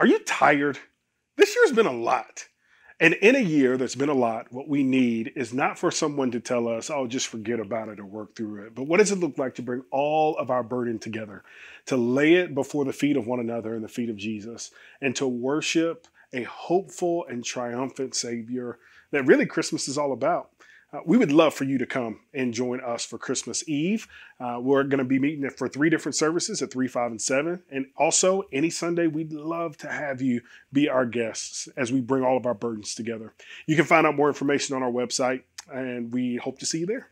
Are you tired? This year's been a lot. And in a year that's been a lot, what we need is not for someone to tell us, oh, just forget about it or work through it, but what does it look like to bring all of our burden together, to lay it before the feet of one another and the feet of Jesus, and to worship a hopeful and triumphant Savior that really Christmas is all about. Uh, we would love for you to come and join us for Christmas Eve. Uh, we're going to be meeting for three different services at 3, 5, and 7. And also, any Sunday, we'd love to have you be our guests as we bring all of our burdens together. You can find out more information on our website, and we hope to see you there.